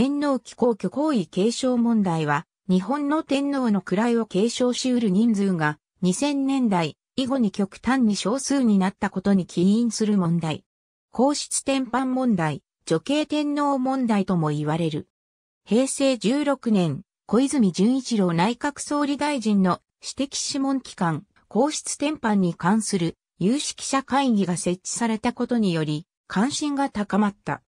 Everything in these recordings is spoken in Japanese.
天皇機皇居皇位継承問題は、日本の天皇の位を継承し得る人数が、2000年代以後に極端に少数になったことに起因する問題。皇室天換問題、女系天皇問題とも言われる。平成16年、小泉純一郎内閣総理大臣の私的諮問機関、皇室天換に関する有識者会議が設置されたことにより、関心が高まった。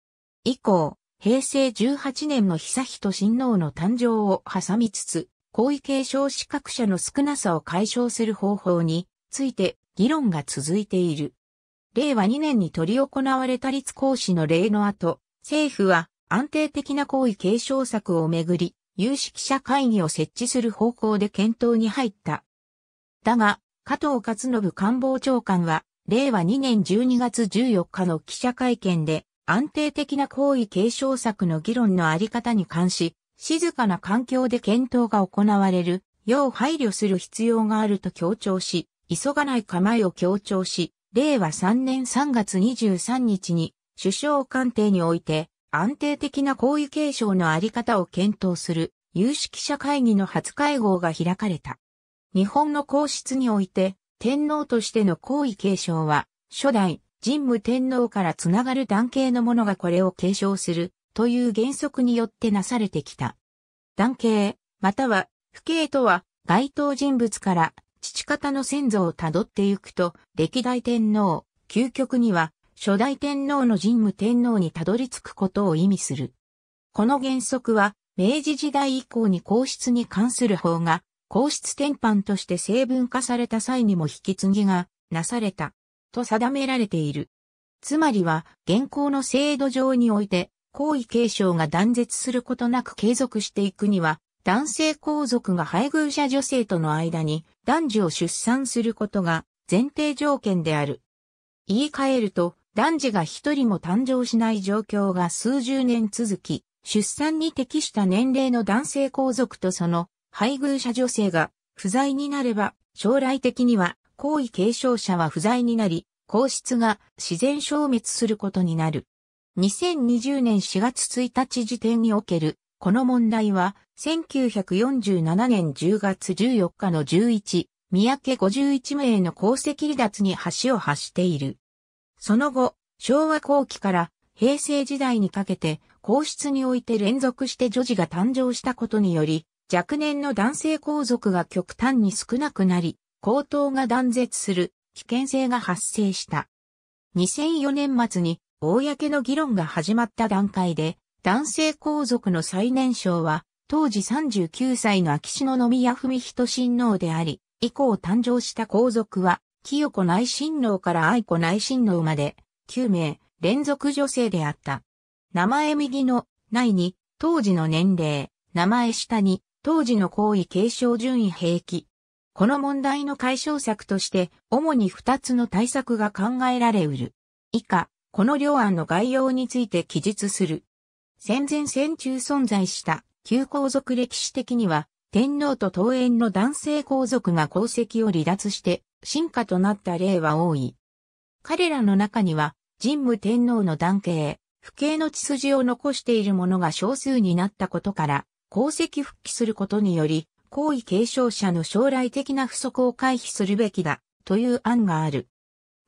以降、平成18年の久人親王の誕生を挟みつつ、皇位継承資格者の少なさを解消する方法について議論が続いている。令和2年に取り行われた立行使の例の後、政府は安定的な皇位継承策をめぐり、有識者会議を設置する方向で検討に入った。だが、加藤勝信官房長官は、令和2年12月14日の記者会見で、安定的な皇位継承策の議論のあり方に関し、静かな環境で検討が行われる、よう配慮する必要があると強調し、急がない構えを強調し、令和3年3月23日に、首相官邸において、安定的な皇位継承のあり方を検討する、有識者会議の初会合が開かれた。日本の皇室において、天皇としての皇位継承は、初代、神武天皇からつながる男系の者がこれを継承するという原則によってなされてきた。男系、または、父系とは、該当人物から父方の先祖をたどってゆくと、歴代天皇、究極には、初代天皇の神武天皇にたどり着くことを意味する。この原則は、明治時代以降に皇室に関する法が、皇室典範として成文化された際にも引き継ぎがなされた。と定められている。つまりは、現行の制度上において、皇位継承が断絶することなく継続していくには、男性皇族が配偶者女性との間に男児を出産することが前提条件である。言い換えると、男児が一人も誕生しない状況が数十年続き、出産に適した年齢の男性皇族とその配偶者女性が不在になれば、将来的には皇位継承者は不在になり、皇室が自然消滅することになる。2020年4月1日時点における、この問題は、1947年10月14日の11、三宅51名の功績離脱に橋を発している。その後、昭和後期から平成時代にかけて、皇室において連続して女児が誕生したことにより、若年の男性皇族が極端に少なくなり、高等が断絶する危険性が発生した。2004年末に公の議論が始まった段階で、男性皇族の最年少は、当時39歳の秋篠宮文人親王であり、以降誕生した皇族は、清子内親王から愛子内親王まで、9名、連続女性であった。名前右の、内に、当時の年齢、名前下に、当時の皇位継承順位平気、この問題の解消策として、主に2つの対策が考えられうる。以下、この両案の概要について記述する。戦前戦中存在した旧皇族歴史的には、天皇と東園の男性皇族が皇籍を離脱して進化となった例は多い。彼らの中には、神武天皇の男系、不敬の血筋を残している者が少数になったことから、功績復帰することにより、皇位継承者の将来的な不足を回避するべきだ、という案がある。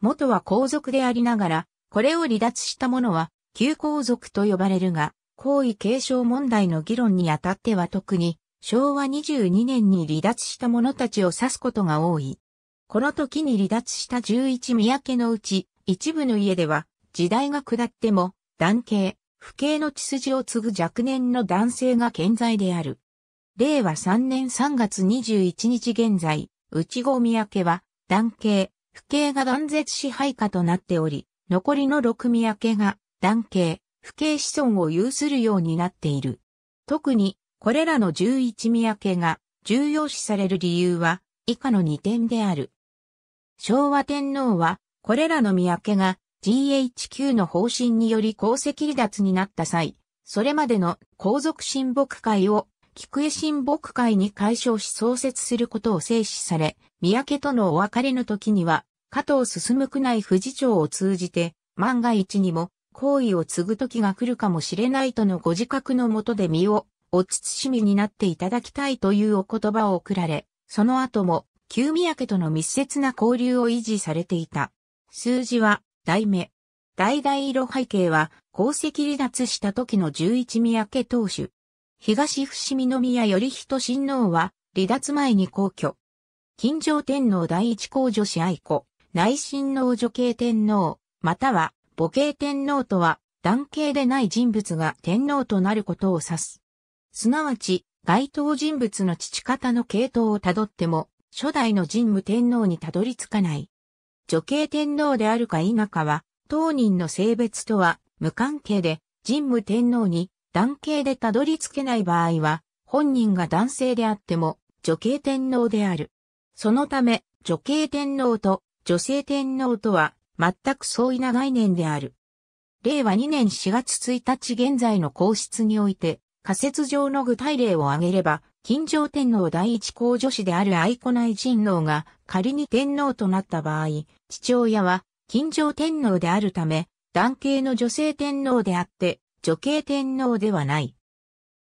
元は皇族でありながら、これを離脱した者は、旧皇族と呼ばれるが、皇位継承問題の議論にあたっては特に、昭和22年に離脱した者たちを指すことが多い。この時に離脱した11宮家のうち、一部の家では、時代が下っても、男系、不系の血筋を継ぐ若年の男性が健在である。令和3年3月21日現在、内郷宮家は、男系、父系が断絶支配下となっており、残りの六宮家が、男系、父系子孫を有するようになっている。特に、これらの十一宮家が重要視される理由は、以下の2点である。昭和天皇は、これらの宮家が GHQ の方針により功績離脱になった際、それまでの皇族親睦会を菊江親睦会に解消し創設することを制止され、三宅とのお別れの時には、加藤進区内富士町を通じて、万が一にも、行為を継ぐ時が来るかもしれないとのご自覚のもとで身を、お慎みになっていただきたいというお言葉を送られ、その後も、旧三宅との密接な交流を維持されていた。数字は、題名。大々色背景は、功績離脱した時の十一三宅当主。東伏見宮頼仁親王は、離脱前に皇居。近城天皇第一皇女子愛子、内親王女系天皇、または母系天皇とは、男系でない人物が天皇となることを指す。すなわち、該当人物の父方の系統をたどっても、初代の神武天皇にたどり着かない。女系天皇であるか否かは、当人の性別とは無関係で、神武天皇に男系でたどり着けない場合は、本人が男性であっても、女系天皇である。そのため、女系天皇と女性天皇とは、全く相違な概念である。令和2年4月1日現在の皇室において、仮説上の具体例を挙げれば、金城天皇第一皇女子である愛子内親王が仮に天皇となった場合、父親は金城天皇であるため、男系の女性天皇であって、女系天皇ではない。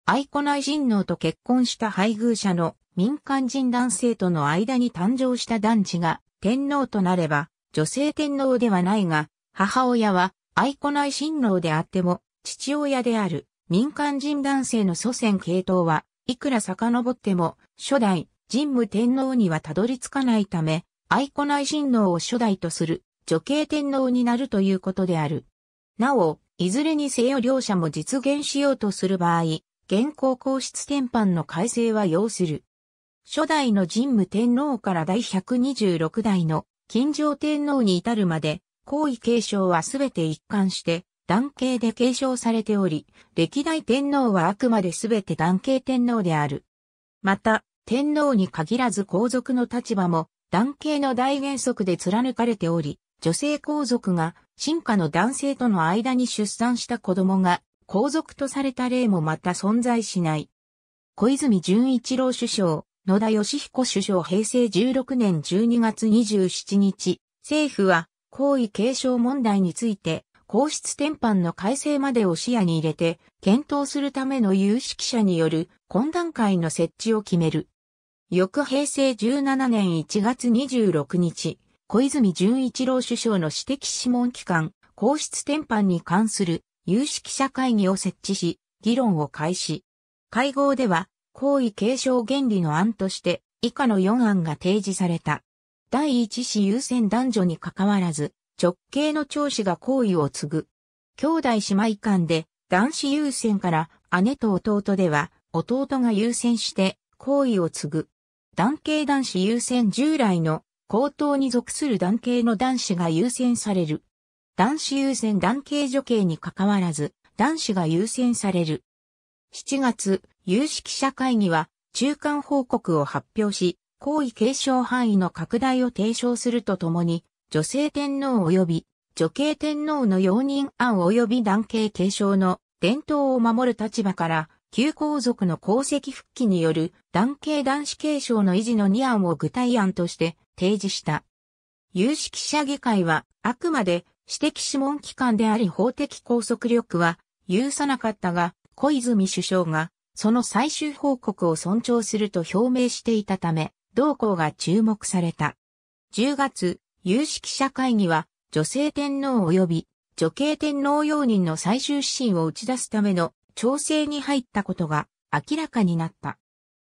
愛子内親王と結婚した配偶者の民間人男性との間に誕生した男児が天皇となれば女性天皇ではないが、母親は愛子内親王であっても父親である民間人男性の祖先系統はいくら遡っても初代神武天皇にはたどり着かないため、愛子内親王を初代とする女系天皇になるということである。なお、いずれにせよ両者も実現しようとする場合、現行皇室典範の改正は要する。初代の神武天皇から第126代の金城天皇に至るまで、皇位継承はすべて一貫して、男系で継承されており、歴代天皇はあくまですべて男系天皇である。また、天皇に限らず皇族の立場も、男系の大原則で貫かれており、女性皇族が進化の男性との間に出産した子供が皇族とされた例もまた存在しない。小泉純一郎首相、野田義彦首相平成16年12月27日、政府は皇位継承問題について皇室転換の改正までを視野に入れて検討するための有識者による懇談会の設置を決める。翌平成17年1月26日、小泉純一郎首相の私的諮問機関、皇室転換に関する有識者会議を設置し、議論を開始。会合では、皇位継承原理の案として、以下の4案が提示された。第一子優先男女に関わらず、直系の長子が皇位を継ぐ。兄弟姉妹間で、男子優先から姉と弟では、弟が優先して、皇位を継ぐ。男系男子優先従来の高等に属する男系の男子が優先される。男子優先男系女系に関わらず、男子が優先される。7月、有識者会議は、中間報告を発表し、皇位継承範囲の拡大を提唱するとともに、女性天皇及び女系天皇の容認案及び男系継承の伝統を守る立場から、旧皇族の功績復帰による男系男子継承の維持の2案を具体案として提示した。有識者議会は、あくまで私的諮問機関であり法的拘束力は有さなかったが、小泉首相がその最終報告を尊重すると表明していたため、同行が注目された。10月、有識者会議は女性天皇及び女系天皇容認の最終指針を打ち出すための調整に入ったことが明らかになった。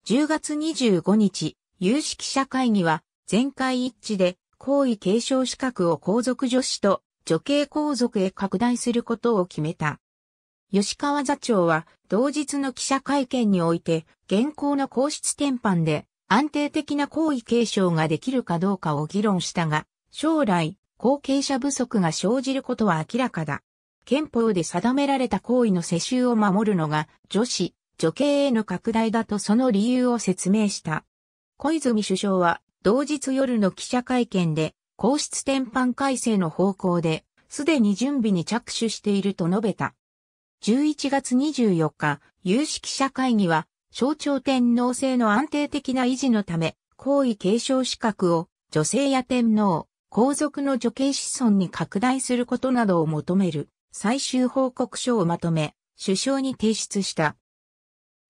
10月25日、有識者会議は全会一致で、皇位継承資格を皇族女子と女系皇族へ拡大することを決めた。吉川座長は同日の記者会見において現行の皇室転換で安定的な皇位継承ができるかどうかを議論したが、将来後継者不足が生じることは明らかだ。憲法で定められた行為の世襲を守るのが女子、女系への拡大だとその理由を説明した。小泉首相は同日夜の記者会見で、皇室転搬改正の方向で、すでに準備に着手していると述べた。11月24日、有識者会議は、象徴天皇制の安定的な維持のため、皇位継承資格を女性や天皇、皇族の女系子孫に拡大することなどを求める最終報告書をまとめ、首相に提出した。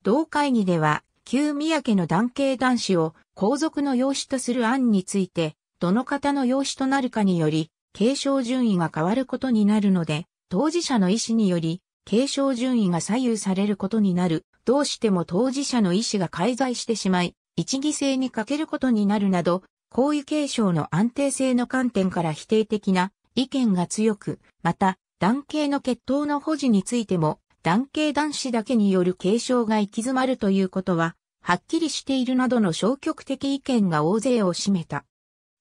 同会議では、旧宮家の男系男子を皇族の養子とする案について、どの方の養子となるかにより、継承順位が変わることになるので、当事者の意思により、継承順位が左右されることになる、どうしても当事者の意思が介在してしまい、一義性に欠けることになるなど、皇位継承の安定性の観点から否定的な意見が強く、また、男系の血統の保持についても、男系男子だけによる継承が行き詰まるということは、はっきりしているなどの消極的意見が大勢を占めた。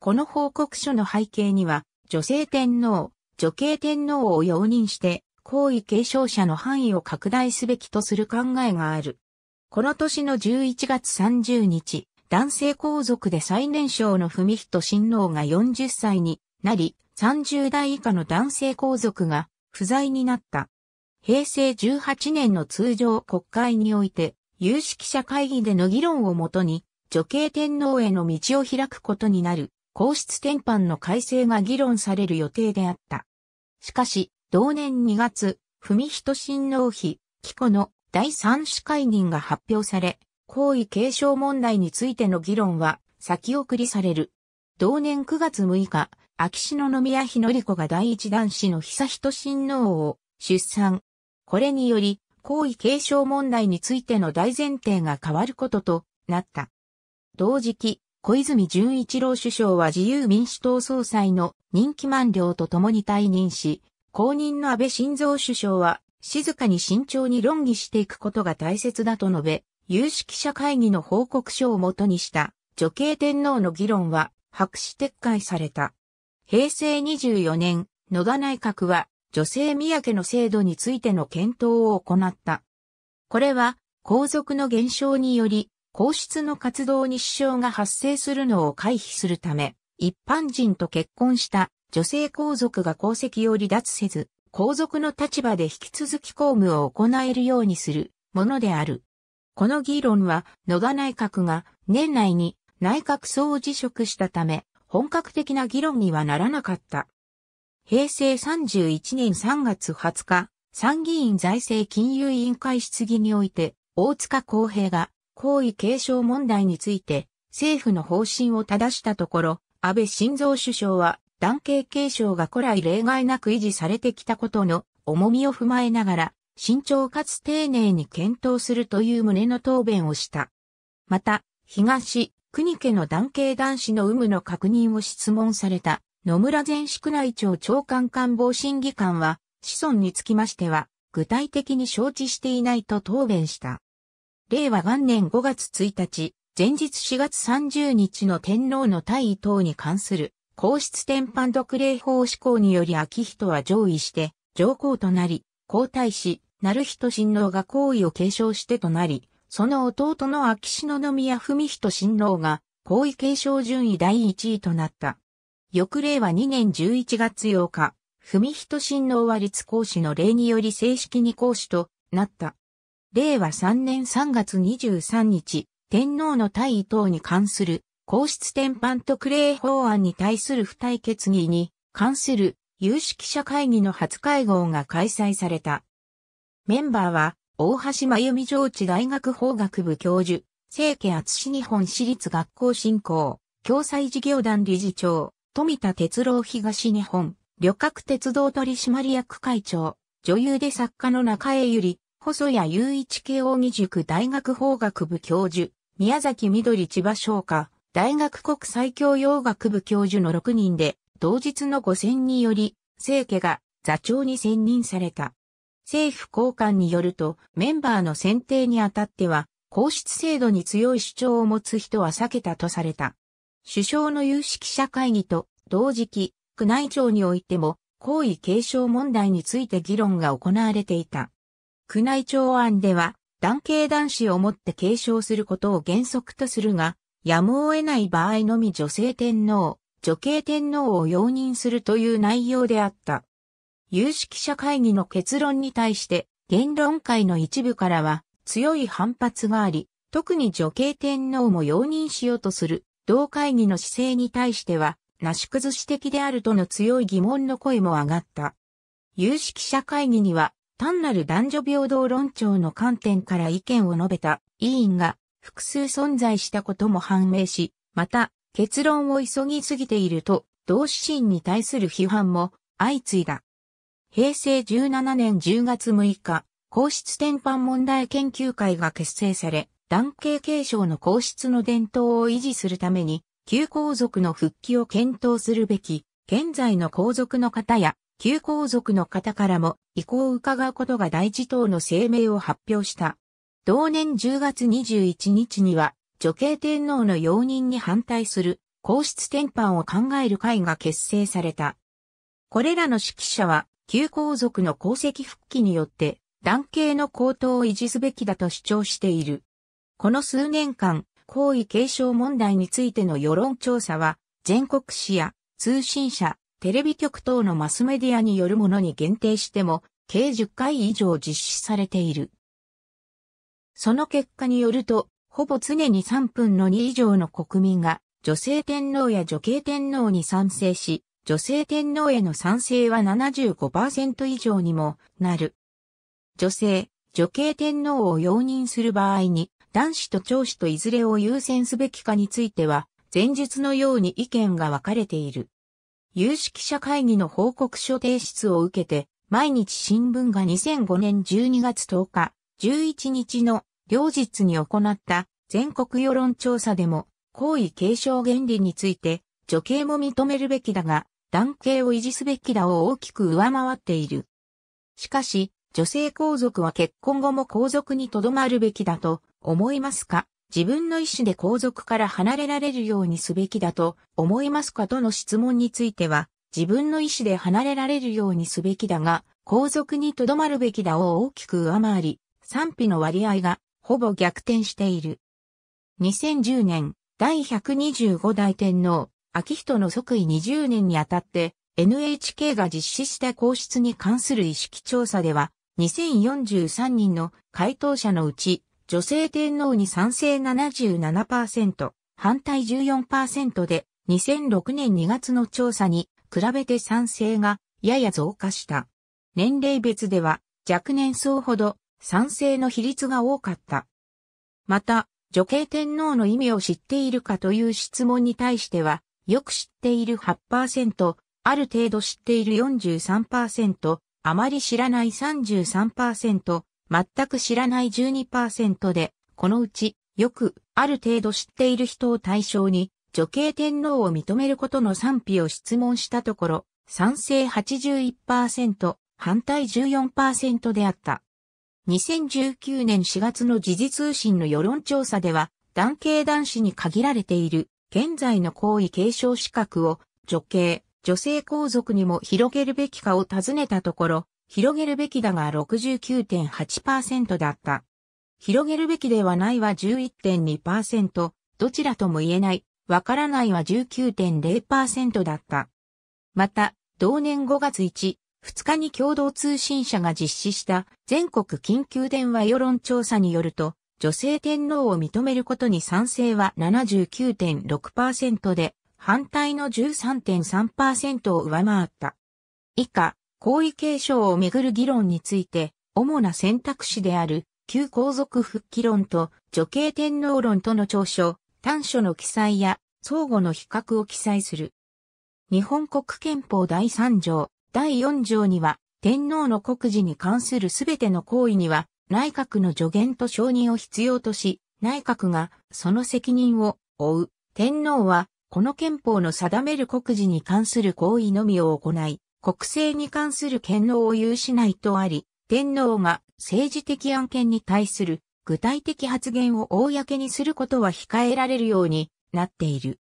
この報告書の背景には、女性天皇、女系天皇を容認して、皇位継承者の範囲を拡大すべきとする考えがある。この年の11月30日、男性皇族で最年少の文人親王が40歳になり、30代以下の男性皇族が不在になった。平成18年の通常国会において、有識者会議での議論をもとに、女系天皇への道を開くことになる、皇室転換の改正が議論される予定であった。しかし、同年2月、文人親王妃、紀子の第三子会議が発表され、皇位継承問題についての議論は先送りされる。同年9月6日、秋篠宮妃のり子が第一男子の久人親王を出産、これにより、皇位継承問題についての大前提が変わることとなった。同時期、小泉純一郎首相は自由民主党総裁の任期満了とともに退任し、後任の安倍晋三首相は静かに慎重に論議していくことが大切だと述べ、有識者会議の報告書をもとにした女系天皇の議論は白紙撤回された。平成24年、野田内閣は女性三宅の制度についての検討を行った。これは、皇族の減少により、皇室の活動に支障が発生するのを回避するため、一般人と結婚した女性皇族が皇籍を離脱せず、皇族の立場で引き続き公務を行えるようにするものである。この議論は野田内閣が年内に内閣総辞職したため本格的な議論にはならなかった。平成31年3月20日、参議院財政金融委員会質疑において、大塚公平が、行為継承問題について、政府の方針を正したところ、安倍晋三首相は、男系継承が古来例外なく維持されてきたことの重みを踏まえながら、慎重かつ丁寧に検討するという旨の答弁をした。また、東、国家の男系男子の有無の確認を質問された野村前宿内庁長官官房審議官は、子孫につきましては、具体的に承知していないと答弁した。令和元年5月1日、前日4月30日の天皇の退位等に関する、皇室天範。独例法施行により秋人は上位して、上皇となり、皇太子、成人親王が皇位を継承してとなり、その弟の秋篠宮文人親王が、皇位継承順位第1位となった。翌令和2年11月8日、文人親王和律講師の礼により正式に講師となった。令和3年3月23日、天皇の退位等に関する皇室典範特例法案に対する付帯決議に関する有識者会議の初会合が開催された。メンバーは、大橋真由美上智大学法学部教授、清家厚日本私立学校振興、共済事業団理事長、富田哲郎東日本、旅客鉄道取締役会長、女優で作家の中江ゆり、細谷雄一慶応義塾大学法学部教授、宮崎緑千葉商科、大学国際教養学部教授の6人で、同日の5選により、政家が座長に選任された。政府高官によると、メンバーの選定にあたっては、皇室制度に強い主張を持つ人は避けたとされた。首相の有識者会議と同時期、宮内庁においても、皇位継承問題について議論が行われていた。宮内庁案では、男系男子をもって継承することを原則とするが、やむを得ない場合のみ女性天皇、女系天皇を容認するという内容であった。有識者会議の結論に対して、言論会の一部からは強い反発があり、特に女系天皇も容認しようとする同会議の姿勢に対しては、なし崩し的であるとの強い疑問の声も上がった。有識者会議には、単なる男女平等論調の観点から意見を述べた委員が複数存在したことも判明し、また、結論を急ぎすぎていると、同志心に対する批判も相次いだ。平成17年10月6日、皇室転換問題研究会が結成され、男系継承の皇室の伝統を維持するために、旧皇族の復帰を検討するべき、現在の皇族の方や、旧皇族の方からも意向を伺うことが大事等の声明を発表した。同年10月21日には、女系天皇の容認に反対する皇室転換を考える会が結成された。これらの指揮者は、旧皇族の功績復帰によって、男系の高等を維持すべきだと主張している。この数年間、皇位継承問題についての世論調査は、全国紙や通信社、テレビ局等のマスメディアによるものに限定しても、計10回以上実施されている。その結果によると、ほぼ常に3分の2以上の国民が、女性天皇や女系天皇に賛成し、女性天皇への賛成は75%以上にもなる。女性、女系天皇を容認する場合に、男子と長子といずれを優先すべきかについては、前述のように意見が分かれている。有識者会議の報告書提出を受けて、毎日新聞が2005年12月10日、11日の両日に行った全国世論調査でも、皇位継承原理について、女系も認めるべきだが、男系を維持すべきだを大きく上回っている。しかし、女性皇族は結婚後も皇族にとどまるべきだと、思いますか自分の意思で皇族から離れられるようにすべきだと思いますかとの質問については、自分の意思で離れられるようにすべきだが、皇族にとどまるべきだを大きく上回り、賛否の割合がほぼ逆転している。2010年、第125代天皇、秋人の即位20年にあたって、NHK が実施した皇室に関する意識調査では、2043人の回答者のうち女性天皇に賛成77%、反対14%で、2006年2月の調査に比べて賛成がやや増加した。年齢別では若年層ほど賛成の比率が多かった。また、女系天皇の意味を知っているかという質問に対しては、よく知っている8%、ある程度知っている43%、あまり知らない33%、全く知らない12%で、このうち、よく、ある程度知っている人を対象に、女系天皇を認めることの賛否を質問したところ、賛成81%、反対14%であった。2019年4月の時事通信の世論調査では、男系男子に限られている、現在の皇位継承資格を、女系、女性皇族にも広げるべきかを尋ねたところ、広げるべきだが69.8%だった。広げるべきではないは11.2%、どちらとも言えない、わからないは19.0%だった。また、同年5月1、2日に共同通信社が実施した全国緊急電話世論調査によると、女性天皇を認めることに賛成は79.6%で、反対の13.3%を上回った。以下、皇位継承をめぐる議論について、主な選択肢である、旧皇族復帰論と女系天皇論との長所、短所の記載や、相互の比較を記載する。日本国憲法第3条、第4条には、天皇の国事に関するすべての行為には、内閣の助言と承認を必要とし、内閣がその責任を負う。天皇は、この憲法の定める国事に関する行為のみを行い、国政に関する権能を有しないとあり、天皇が政治的案件に対する具体的発言を公にすることは控えられるようになっている。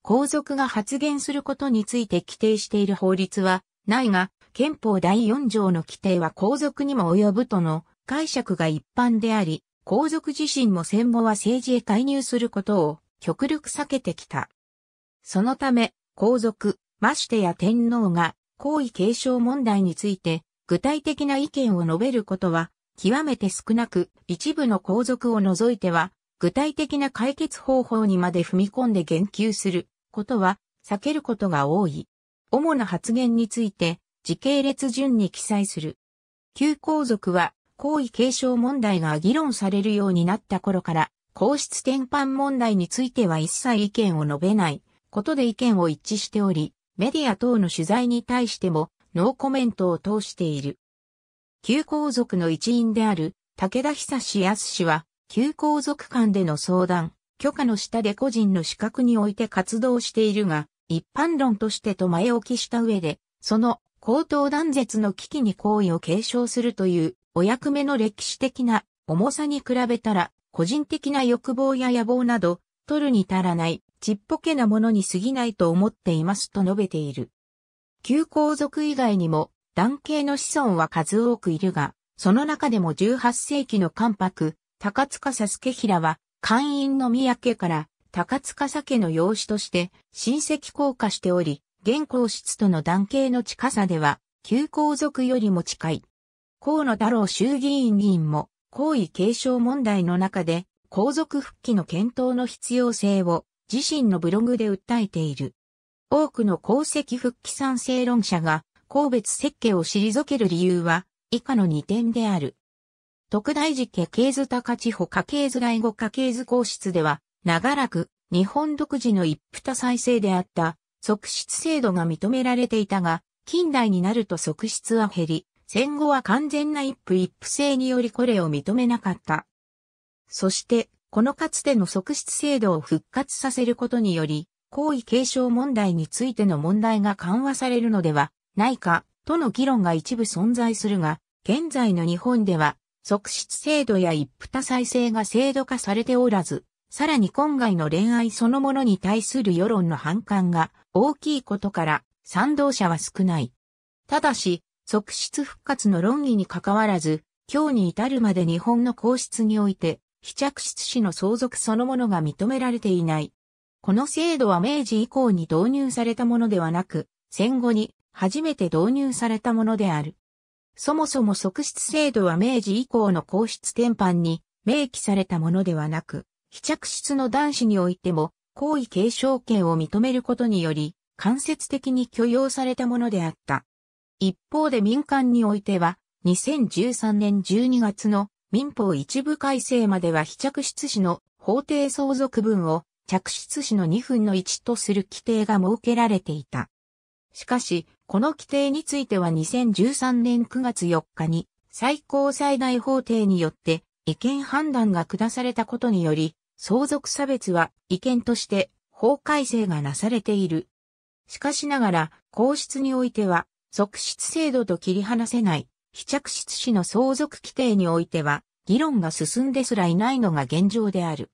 皇族が発言することについて規定している法律はないが、憲法第4条の規定は皇族にも及ぶとの解釈が一般であり、皇族自身も戦後は政治へ介入することを極力避けてきた。そのため、皇族、ましてや天皇が皇位継承問題について具体的な意見を述べることは極めて少なく一部の皇族を除いては具体的な解決方法にまで踏み込んで言及することは避けることが多い。主な発言について時系列順に記載する。旧皇族は皇位継承問題が議論されるようになった頃から皇室転換問題については一切意見を述べないことで意見を一致しており、メディア等の取材に対してもノーコメントを通している。旧皇族の一員である武田久志康氏は、旧皇族間での相談、許可の下で個人の資格において活動しているが、一般論としてと前置きした上で、その高等断絶の危機に行為を継承するというお役目の歴史的な重さに比べたら、個人的な欲望や野望など、取るに足らないちっぽけなものに過ぎないと思っていますと述べている。旧皇族以外にも、男系の子孫は数多くいるが、その中でも18世紀の関白、高塚佐助平は、官員の宮家から、高塚佐家の養子として、親戚降下しており、現皇室との男系の近さでは、旧皇族よりも近い。河野太郎衆議院議員も、皇位継承問題の中で、皇族復帰の検討の必要性を自身のブログで訴えている。多くの功績復帰賛成論者が、神別設計を退ける理由は、以下の2点である。特大寺家系図高地保家系図外語家系図皇室では、長らく日本独自の一夫多再生であった、側室制度が認められていたが、近代になると側室は減り、戦後は完全な一夫一夫制によりこれを認めなかった。そして、このかつての側室制度を復活させることにより、皇位継承問題についての問題が緩和されるのではないかとの議論が一部存在するが、現在の日本では、側室制度や一夫多妻制が制度化されておらず、さらに今外の恋愛そのものに対する世論の反感が大きいことから賛同者は少ない。ただし、側室復活の論議に関わらず、今日に至るまで日本の皇室において、試着室氏の相続そのものが認められていない。この制度は明治以降に導入されたものではなく、戦後に初めて導入されたものである。そもそも側室制度は明治以降の皇室転搬に明記されたものではなく、非着室の男子においても、皇位継承権を認めることにより、間接的に許容されたものであった。一方で民間においては、2013年12月の民法一部改正までは非着出子の法定相続分を着出子の2分の1とする規定が設けられていた。しかし、この規定については2013年9月4日に最高最大法廷によって違憲判断が下されたことにより、相続差別は違憲として法改正がなされている。しかしながら、皇室においては、即出制度と切り離せない非着室死の相続規定においては、議論が進んですらいないのが現状である。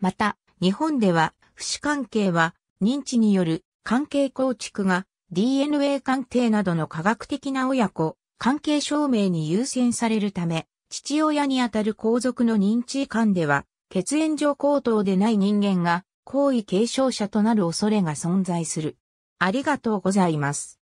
また、日本では、不死関係は、認知による関係構築が DNA 鑑定などの科学的な親子、関係証明に優先されるため、父親にあたる皇族の認知官では、血縁上高等でない人間が、皇位継承者となる恐れが存在する。ありがとうございます。